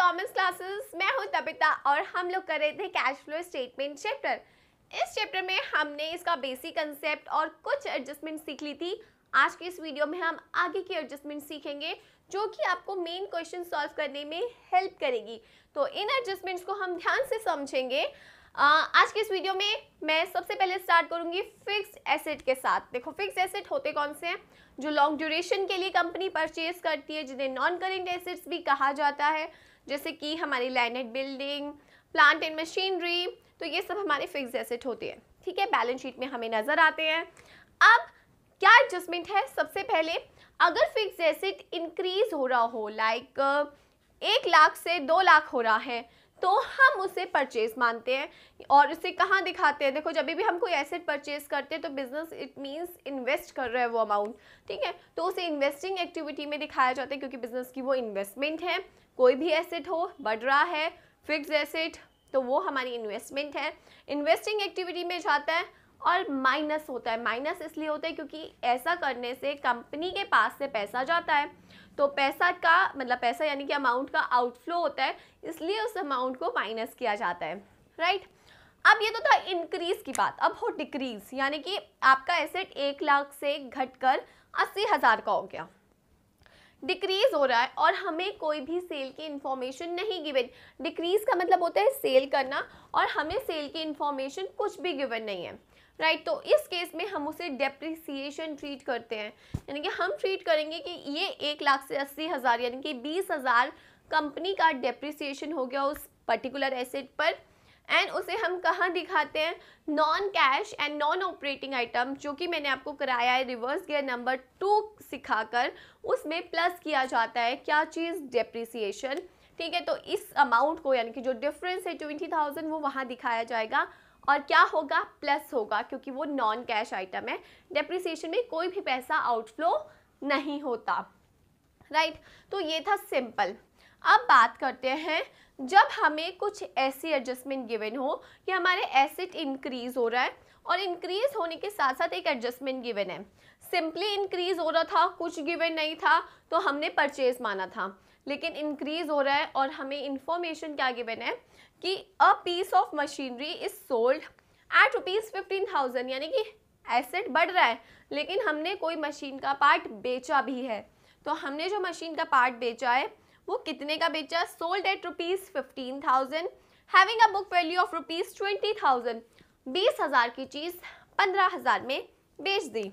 Commerce classes मैं हूं तबिता और हम लोग कर रहे थे कैश फ्लो स्टेटमेंट चैप्टर इस चैप्टर में हमने इसका बेसिक कंसेप्ट और कुछ एडजस्टमेंट सीख ली थी आज के इस वीडियो में हम आगे की एडजस्टमेंट सीखेंगे जो कि आपको मेन क्वेश्चन सॉल्व करने में हेल्प करेगी तो इन एडजस्टमेंट्स को हम ध्यान से समझेंगे आज के इस वीडियो में मैं सबसे पहले स्टार्ट करूंगी फिक्स एसेट के साथ देखो फिक्स एसेट होते कौन से हैं जो लॉन्ग ड्यूरेशन के लिए कंपनी परचेज करती है जिन्हें नॉन करेंट एसेट्स भी कहा जाता है जैसे कि हमारी landed building plant and machinery तो ये सब हमारे फिक्स एसेट होते हैं ठीक है बैलेंस शीट में हमें नज़र आते हैं अब क्या एडजस्टमेंट है सबसे पहले अगर फिक्स एसेट इंक्रीज हो रहा हो लाइक एक लाख से दो लाख हो रहा है तो हम उसे परचेज मानते हैं और उसे कहाँ दिखाते हैं देखो जब भी हम कोई एसेट परचेज करते हैं तो बिजनेस इट मींस इन्वेस्ट कर रहा है वो अमाउंट ठीक है तो उसे इन्वेस्टिंग एक्टिविटी में दिखाया जाता है क्योंकि बिजनेस की वो इन्वेस्टमेंट है कोई भी एसेट हो बढ़ रहा है फिक्स एसेट तो वो हमारी इन्वेस्टमेंट है इन्वेस्टिंग एक्टिविटी में जाता है और माइनस होता है माइनस इसलिए होता है क्योंकि ऐसा करने से कंपनी के पास से पैसा जाता है तो पैसा का मतलब पैसा यानी कि अमाउंट का आउटफ्लो होता है इसलिए उस अमाउंट को माइनस किया जाता है राइट अब ये तो था इंक्रीज की बात अब हो डिक्रीज यानी कि आपका एसेट एक लाख से घटकर अस्सी हज़ार का हो गया डिक्रीज़ हो रहा है और हमें कोई भी सेल की इन्फॉर्मेशन नहीं गिवन डिक्रीज़ का मतलब होता है सेल करना और हमें सेल की इन्फॉर्मेशन कुछ भी गिवन नहीं है राइट right, तो इस केस में हम उसे डेप्रिसिएशन ट्रीट करते हैं यानी कि हम ट्रीट करेंगे कि ये एक लाख से अस्सी हज़ार यानी कि बीस हज़ार कंपनी का डेप्रिसिएशन हो गया उस पर्टिकुलर एसेट पर एंड उसे हम कहाँ दिखाते हैं non cash and non operating item जो कि मैंने आपको कराया है रिवर्स गेयर नंबर टू सिखाकर उसमें प्लस किया जाता है क्या चीज़ डेप्रिसिएशन ठीक है तो इस अमाउंट को यानी कि जो डिफरेंस है ट्वेंटी थाउजेंड वो वहाँ दिखाया जाएगा और क्या होगा प्लस होगा क्योंकि वो नॉन कैश आइटम है डेप्रिसिएशन में कोई भी पैसा आउटफ्लो नहीं होता राइट right? तो ये था सिंपल अब बात करते हैं जब हमें कुछ ऐसी एडजस्टमेंट गिवन हो कि हमारे एसेट इंक्रीज़ हो रहा है और इंक्रीज़ होने के साथ साथ एक एडजस्टमेंट गिवन है सिंपली इंक्रीज़ हो रहा था कुछ गिवन नहीं था तो हमने परचेज माना था लेकिन इंक्रीज़ हो रहा है और हमें इन्फॉर्मेशन क्या गिवन है कि a piece of machinery is sold at rupees fifteen thousand यानी कि एसेट बढ़ रहा है लेकिन हमने कोई मशीन का पार्ट बेचा भी है तो हमने जो मशीन का पार्ट बेचा है वो कितने का बेचा sold at rupees fifteen thousand having a book value of rupees twenty thousand बीस हज़ार की चीज़ पंद्रह हज़ार में बेच दी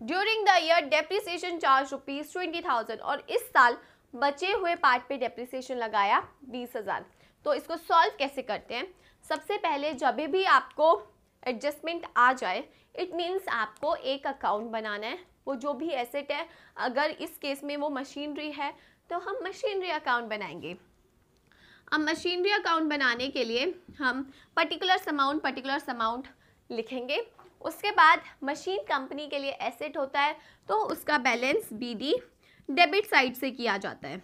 during the year depreciation charge rupees twenty thousand और इस साल बचे हुए पार्ट पे डेप्रिसिएशन लगाया बीस हज़ार तो इसको सॉल्व कैसे करते हैं सबसे पहले जब भी आपको एडजस्टमेंट आ जाए इट मीन्स आपको एक अकाउंट बनाना है वो जो भी एसेट है अगर इस केस में वो मशीनरी है तो हम मशीनरी अकाउंट बनाएंगे अब मशीनरी अकाउंट बनाने के लिए हम पर्टिकुलर अमाउंट पर्टिकुलर अमाउंट लिखेंगे उसके बाद मशीन कंपनी के लिए एसेट होता है तो उसका बैलेंस बीडी डेबिट साइड से किया जाता है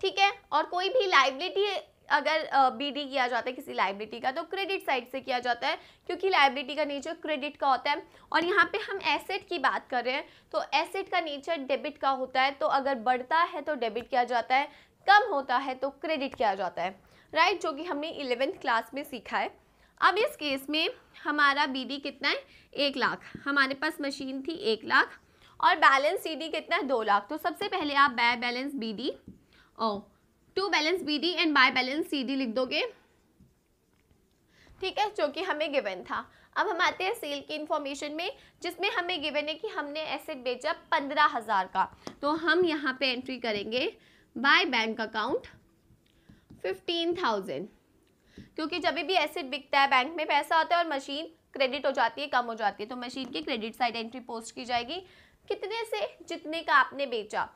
ठीक है और कोई भी लाइबिलिटी अगर बीडी किया जाता है किसी लाइब्रेटी का तो क्रेडिट साइड से किया जाता है क्योंकि लाइब्रेटी का नेचर क्रेडिट का होता है और यहाँ पे हम एसेट की बात कर रहे हैं तो एसेट का नेचर डेबिट का होता है तो अगर बढ़ता है तो डेबिट किया जाता है कम होता है तो क्रेडिट किया जाता है राइट जो कि हमने इलेवेंथ क्लास में सीखा है अब इस केस में हमारा बी कितना है एक लाख हमारे पास मशीन थी एक लाख और बैलेंस सी कितना है दो लाख तो सबसे पहले आप बै balance B O to balance B D and by balance C D लिख दोगे ठीक है जो कि हमें गिवन था अब हम आते हैं सेल की इन्फॉर्मेशन में जिसमें हमें गिवन है कि हमने एसेट बेचा पंद्रह हज़ार का तो हम यहाँ पे एंट्री करेंगे by bank account fifteen thousand क्योंकि जब भी एसेट बिकता है बैंक में पैसा आता है और मशीन क्रेडिट हो जाती है कम हो जाती है तो मशीन की क्रेडिट साइड एंट्री पोस्ट की जाएगी कितने से जितने का आपने बेचा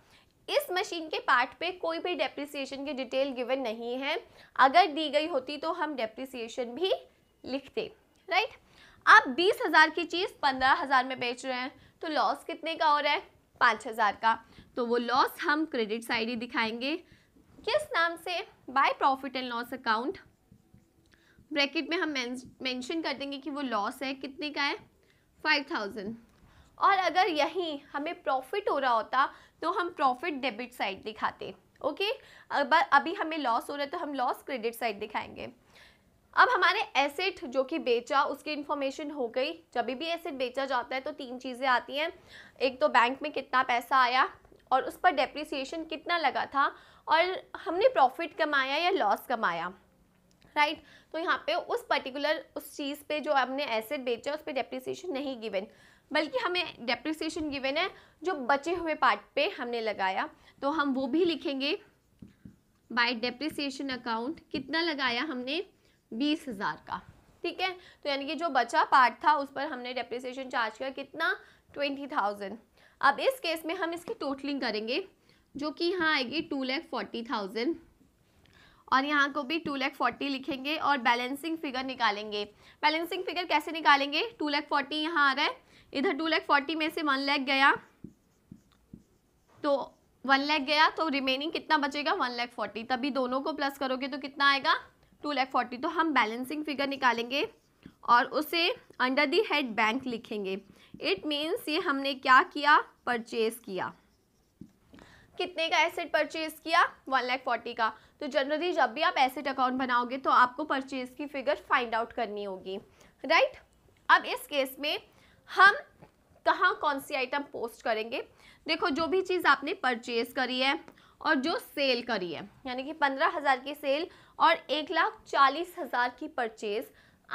इस मशीन के पार्ट पे कोई भी डेप्रिसिएशन की डिटेल गिवन नहीं है अगर दी गई होती तो हम डेप्रिसिएशन भी लिखते राइट आप बीस हज़ार की चीज़ पंद्रह हज़ार में बेच रहे हैं तो लॉस कितने का हो रहा है पाँच हज़ार का तो वो लॉस हम क्रेडिट साइड ही दिखाएंगे किस नाम से by profit and loss account bracket में हम मेंशन कर देंगे कि वो लॉस है कितने का है फाइव थाउजेंड और अगर यहीं हमें प्रॉफिट हो रहा होता तो हम प्रॉफिट डेबिट साइड दिखाते ओके अब अभी हमें लॉस हो रहा है तो हम लॉस क्रेडिट साइड दिखाएंगे अब हमारे एसेट जो कि बेचा उसकी इन्फॉर्मेशन हो गई जब भी एसेट बेचा जाता है तो तीन चीज़ें आती हैं एक तो बैंक में कितना पैसा आया और उस पर डेप्रिसिएशन कितना लगा था और हमने प्रॉफिट कमाया या लॉस कमाया राइट right? तो यहाँ पे उस पर्टिकुलर उस चीज़ पे जो आपने एसेट बेचा उस पर डेप्रिसिएशन नहीं गिवन बल्कि हमें डेप्रिसिएशन गिवन है जो बचे हुए पार्ट पे हमने लगाया तो हम वो भी लिखेंगे बाय डेप्रिसिएशन अकाउंट कितना लगाया हमने बीस हज़ार का ठीक है तो यानी कि जो बचा पार्ट था उस पर हमने डेप्रिसिएशन चार्ज किया कितना ट्वेंटी थाउजेंड अब इस केस में हम इसकी टोटलिंग करेंगे जो कि यहाँ आएगी टू लैख फोर्टी थाउजेंड और यहाँ को भी टू लैख फोर्टी लिखेंगे और बैलेंसिंग फिगर निकालेंगे बैलेंसिंग फिगर कैसे निकालेंगे टू लैख फोर्टी यहाँ आ रहा है इधर टू लैख फोर्टी में से वन लैख गया तो वन लैख गया तो रिमेनिंग कितना बचेगा वन लैख फोर्टी तभी दोनों को प्लस करोगे तो कितना आएगा टू लैख फोर्टी तो हम बैलेंसिंग फिगर निकालेंगे और उसे अंडर दी हेड बैंक लिखेंगे इट मीन्स ये हमने क्या किया परचेज़ किया कितने का एसेट परचेज किया वन लैख फोर्टी का तो जनरली जब भी आप एसेट अकाउंट बनाओगे तो आपको परचेज की फिगर फाइंड आउट करनी होगी राइट अब इस केस में हम कहाँ कौन सी आइटम पोस्ट करेंगे देखो जो भी चीज़ आपने परचेज करी है और जो सेल करी है यानी कि पंद्रह हज़ार की सेल और एक लाख चालीस हज़ार की परचेज़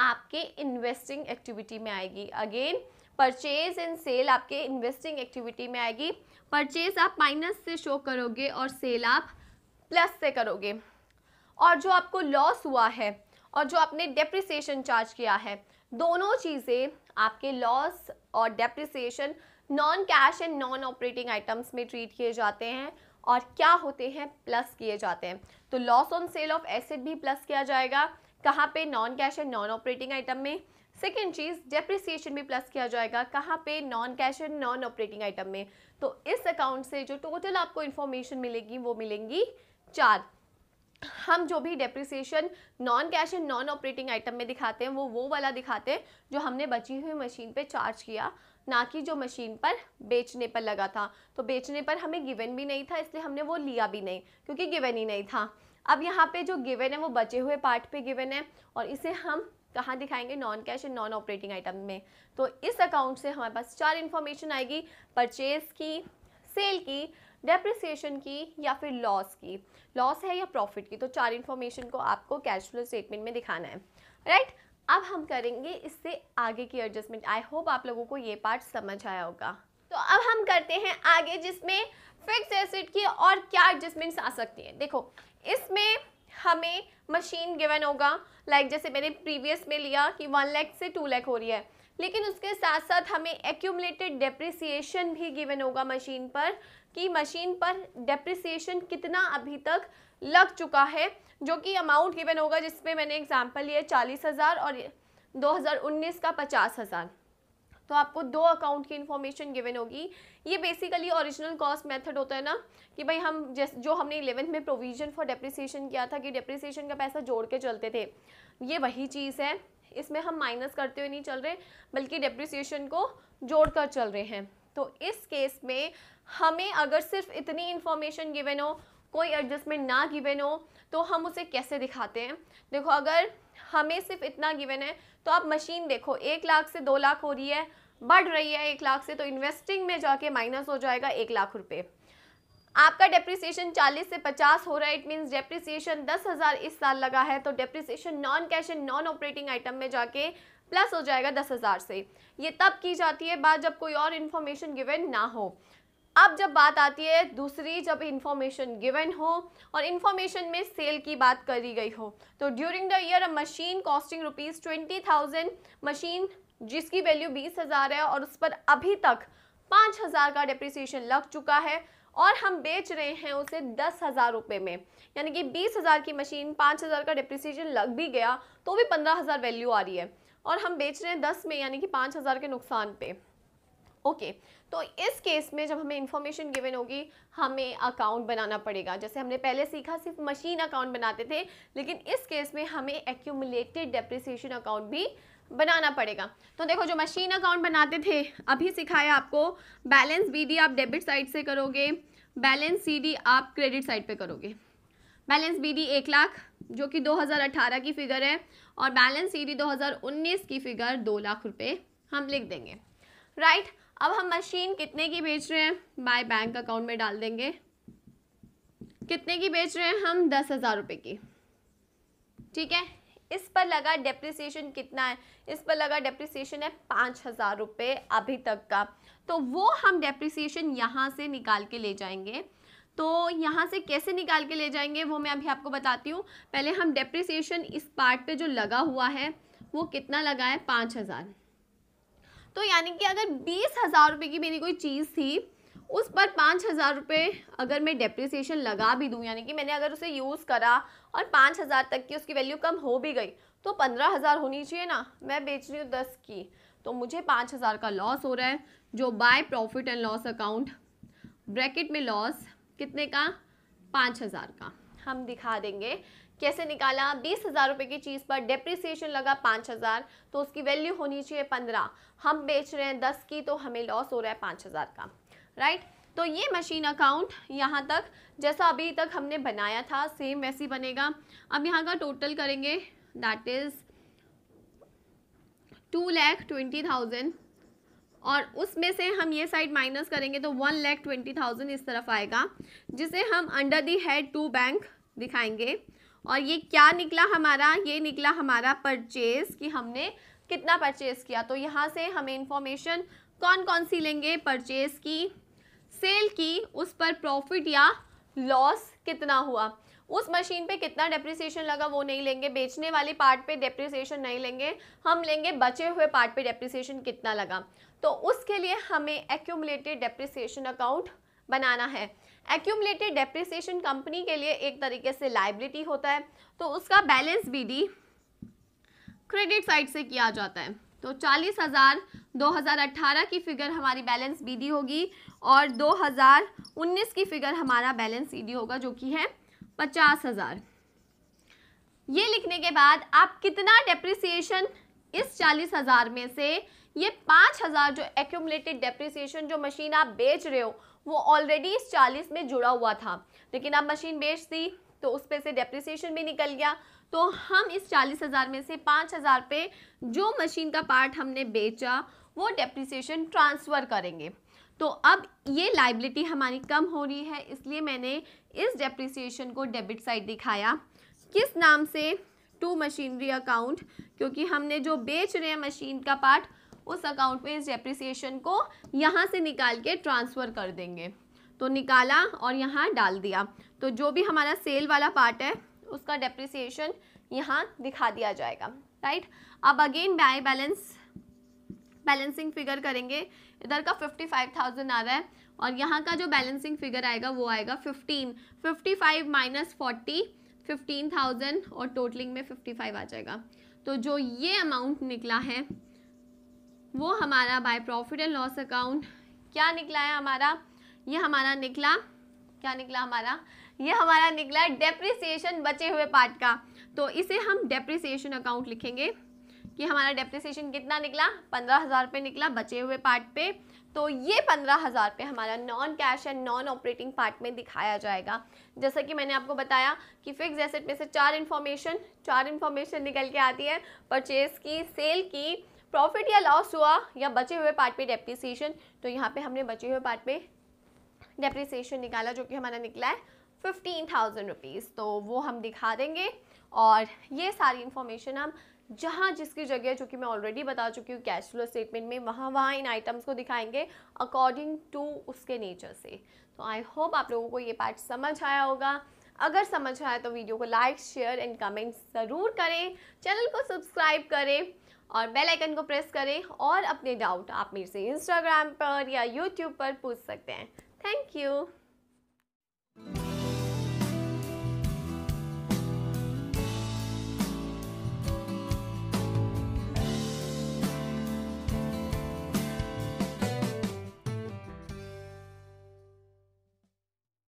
आपके इन्वेस्टिंग एक्टिविटी में आएगी अगेन परचेज एंड सेल आपके इन्वेस्टिंग एक्टिविटी में आएगी परचेज आप माइनस से शो करोगे और सेल आप प्लस से करोगे और जो आपको लॉस हुआ है और जो आपने डेप्रिसिएशन चार्ज किया है दोनों चीज़ें आपके लॉस और depreciation non cash and non operating items में ट्रीट किए जाते हैं और क्या होते हैं प्लस किए जाते हैं तो loss on sale of asset भी प्लस किया जाएगा कहाँ पे non cash and non operating item में सेकेंड चीज़ डेप्रिसिएशन भी प्लस किया जाएगा कहाँ पे non cash and non operating item में तो इस अकाउंट से जो टोटल आपको इन्फॉर्मेशन मिलेगी वो मिलेंगी चार हम जो भी depreciation non cash and non operating item में दिखाते हैं वो वो वाला दिखाते हैं जो हमने बची हुई मशीन पे चार्ज किया ना कि जो मशीन पर बेचने पर लगा था तो बेचने पर हमें गिवन भी नहीं था इसलिए हमने वो लिया भी नहीं क्योंकि गिवन ही नहीं था अब यहाँ पे जो गिवन है वो बचे हुए पार्ट पे गिवन है और इसे हम कहाँ दिखाएंगे non cash and non operating item में तो इस अकाउंट से हमारे पास चार इन्फॉर्मेशन आएगी परचेज की सेल की डेप्रिसिएशन की या फिर लॉस की लॉस है या प्रॉफिट की तो चार इन्फॉर्मेशन को आपको कैश फ्लो स्टेटमेंट में दिखाना है राइट right? अब हम करेंगे इससे आगे की एडजस्टमेंट आई होप आप लोगों को ये पार्ट समझ आया होगा तो अब हम करते हैं आगे जिसमें फिक्स एसेट की और क्या एडजस्टमेंट्स आ सकती हैं देखो इसमें हमें मशीन गिवन होगा लाइक जैसे मैंने प्रीवियस में लिया कि वन लैख से टू लैख हो रही है लेकिन उसके साथ साथ हमें एक्यूमलेटेड डेप्रिसिएशन भी गिवन होगा मशीन पर कि मशीन पर डेप्रिसिएशन कितना अभी तक लग चुका है जो कि अमाउंट गिवन होगा जिसमें मैंने एग्जांपल लिया चालीस हज़ार और 2019 का पचास हज़ार तो आपको दो अकाउंट की इन्फॉर्मेशन गिवन होगी ये बेसिकली ओरिजिनल कॉस्ट मेथड होता है ना कि भाई हम जैसे जो हमने इलेवेंथ में प्रोविजन फॉर डेप्रिसिएशन किया था कि डेप्रिसिएशन का पैसा जोड़ के चलते थे ये वही चीज़ है इसमें हम माइनस करते हुए नहीं चल रहे बल्कि डेप्रिसिएशन को जोड़ कर चल रहे हैं तो इस केस में हमें अगर सिर्फ इतनी इन्फॉर्मेशन गिवन हो कोई एडजस्टमेंट ना गिवन हो तो हम उसे कैसे दिखाते हैं देखो अगर हमें सिर्फ इतना गिवन है तो आप मशीन देखो एक लाख से दो लाख हो रही है बढ़ रही है एक लाख से तो इन्वेस्टिंग में जाके माइनस हो जाएगा एक लाख रुपये आपका डेप्रिसिएशन 40 से 50 हो रहा है इट मीन्स डेप्रिसिएशन 10,000 इस साल लगा है तो depreciation non cash and non operating item में जाके प्लस हो जाएगा 10,000 से ये तब की जाती है बात जब कोई और इन्फॉर्मेशन गिवन ना हो अब जब बात आती है दूसरी जब इन्फॉर्मेशन गिवन हो और इन्फॉर्मेशन में सेल की बात करी गई हो तो during the year a machine costing rupees twenty thousand machine जिसकी वैल्यू बीस हज़ार है और उस पर अभी तक पाँच हज़ार का डिप्रिसिएशन लग चुका है और हम बेच रहे हैं उसे दस हज़ार रुपये में यानी कि बीस हज़ार की मशीन पाँच हज़ार का डिप्रिसिएशन लग भी गया तो भी पंद्रह हज़ार वैल्यू आ रही है और हम बेच रहे हैं दस में यानी कि पाँच हज़ार के नुकसान पे ओके okay, तो इस केस में जब हमें इंफॉर्मेशन गिवन होगी हमें अकाउंट बनाना पड़ेगा जैसे हमने पहले सीखा सिर्फ मशीन अकाउंट बनाते थे लेकिन इस केस में हमें एक्यूमुलेटेड डेप्रिसिएशन अकाउंट भी बनाना पड़ेगा तो देखो जो मशीन अकाउंट बनाते थे अभी सिखाया आपको बैलेंस बी आप डेबिट साइड से करोगे बैलेंस सी आप क्रेडिट साइड पे करोगे बैलेंस बी डी एक लाख जो कि 2018 की फिगर है और बैलेंस सी डी 2019 की फिगर दो लाख रुपए हम लिख देंगे राइट right? अब हम मशीन कितने की बेच रहे हैं बाय बैंक अकाउंट में डाल देंगे कितने की बेच रहे हैं हम दस हज़ार रुपये की ठीक है इस पर लगा डेप्रिसिएशन कितना है इस पर लगा डेप्रिसिएशन है पाँच हज़ार रुपये अभी तक का तो वो हम डेप्रिसिएशन यहाँ से निकाल के ले जाएंगे तो यहाँ से कैसे निकाल के ले जाएंगे वो मैं अभी आपको बताती हूँ पहले हम डेप्रिसिएशन इस पार्ट पे जो लगा हुआ है वो कितना लगा है पाँच हज़ार तो यानी कि अगर बीस हज़ार रुपये की मेरी कोई चीज़ थी उस पर पाँच हज़ार रुपये अगर मैं डेप्रिसिएशन लगा भी दूँ यानी कि मैंने अगर उसे यूज़ करा और पाँच हज़ार तक की उसकी वैल्यू कम हो भी गई तो पंद्रह हज़ार होनी चाहिए ना मैं बेच रही हूँ दस की तो मुझे पाँच हज़ार का लॉस हो रहा है जो by profit and loss account bracket में लॉस कितने का पाँच हज़ार का हम दिखा देंगे कैसे निकाला बीस हज़ार रुपये की चीज़ पर डेप्रिसिएशन लगा पाँच हज़ार तो उसकी वैल्यू होनी चाहिए पंद्रह हम बेच रहे हैं दस की तो हमें लॉस हो रहा है पाँच हज़ार का राइट तो ये मशीन अकाउंट यहाँ तक जैसा अभी तक हमने बनाया था सेम वैसी बनेगा अब यहाँ का टोटल करेंगे that is two lakh twenty thousand और उसमें से हम ये साइड माइनस करेंगे तो वन लैख ट्वेंटी थाउजेंड इस तरफ आएगा जिसे हम under the head to bank दिखाएंगे और ये क्या निकला हमारा ये निकला हमारा परचेज कि हमने कितना परचेज किया तो यहाँ से हमें इन्फॉर्मेशन कौन कौन सी लेंगे परचेज की सेल की उस पर प्रॉफिट या लॉस कितना हुआ उस मशीन पे कितना डेप्रिसिएशन लगा वो नहीं लेंगे बेचने वाले पार्ट पे डेप्रिसिएशन नहीं लेंगे हम लेंगे बचे हुए पार्ट पे डेप्रिसिएशन कितना लगा तो उसके लिए हमें एक्यूमलेटेड डेप्रिसिएशन अकाउंट बनाना है एक्यूमलेटेड डेप्रिसिएशन कंपनी के लिए एक तरीके से लाइबिलिटी होता है तो उसका balance B D credit side से किया जाता है तो चालीस हज़ार दो हज़ार अट्ठारह की फ़िगर हमारी बैलेंस बी होगी और दो हज़ार उन्नीस की फ़िगर हमारा बैलेंस ईडी होगा जो कि है पचास हज़ार ये लिखने के बाद आप कितना डेप्रिसिएशन इस चालीस हज़ार में से ये पाँच हज़ार जो एक्यूमलेटेड डेप्रिसिएशन जो मशीन आप बेच रहे हो वो ऑलरेडी इस चालीस में जुड़ा हुआ था लेकिन आप मशीन बेच दी तो उस पर से डेप्रिसिएशन भी निकल गया तो हम इस चालीस हज़ार में से पाँच हज़ार पे जो मशीन का पार्ट हमने बेचा वो डेप्रिसिएशन ट्रांसफ़र करेंगे तो अब ये लाइबिलिटी हमारी कम हो रही है इसलिए मैंने इस डेप्रिसिएशन को डेबिट साइड दिखाया किस नाम से टू मशीनरी अकाउंट क्योंकि हमने जो बेच रहे हैं मशीन का पार्ट उस अकाउंट में इस डेप्रिसिएशन को यहाँ से निकाल के ट्रांसफ़र कर देंगे तो निकाला और यहाँ डाल दिया तो जो भी हमारा सेल वाला पार्ट है उसका डेप्रिसिएशन यहाँ दिखा दिया जाएगा राइट अब again by balance balancing figure करेंगे इधर का फिफ्टी फाइव थाउजेंड आ रहा है और यहाँ का जो बैलेंसिंग फिगर आएगा वो आएगा fifteen fifty five minus forty fifteen thousand और टोटलिंग में फिफ्टी फाइव आ जाएगा तो जो ये अमाउंट निकला है वो हमारा by profit and loss account क्या निकला है हमारा ये हमारा निकला क्या निकला हमारा ये हमारा निकला डेप्रिसिएशन बचे हुए पार्ट का तो इसे हम डेप्रिसिएशन अकाउंट लिखेंगे कि हमारा डेप्रिसिएशन कितना निकला पंद्रह हज़ार रुपये निकला बचे हुए पार्ट पे तो ये पंद्रह हज़ार रुपये हमारा non cash and non operating part में दिखाया जाएगा जैसा कि मैंने आपको बताया कि फिक्स एसेट में से चार इन्फॉर्मेशन चार इन्फॉर्मेशन निकल के आती है परचेज की सेल की प्रॉफिट या लॉस हुआ या बचे हुए पार्ट पे डेप्रिसिएशन तो यहाँ पे हमने बचे हुए पार्ट पे डेप्रिसिएशन निकाला जो कि हमारा निकला है फिफ्टीन थाउजेंड रुपीज़ तो वो हम दिखा देंगे और ये सारी इन्फॉर्मेशन हम जहाँ जिसकी जगह जो कि मैं ऑलरेडी बता चुकी हूँ कैश फ्लो स्टेटमेंट में वहाँ वहाँ इन आइटम्स को दिखाएंगे अकॉर्डिंग टू उसके नेचर से तो आई होप आप लोगों को ये पार्ट समझ आया होगा अगर समझ आया तो वीडियो को लाइक शेयर एंड कमेंट ज़रूर करें चैनल को सब्सक्राइब करें और बेल आइकन को प्रेस करें और अपने डाउट आप मेरे से इंस्टाग्राम पर या यूट्यूब पर पूछ सकते हैं थैंक यू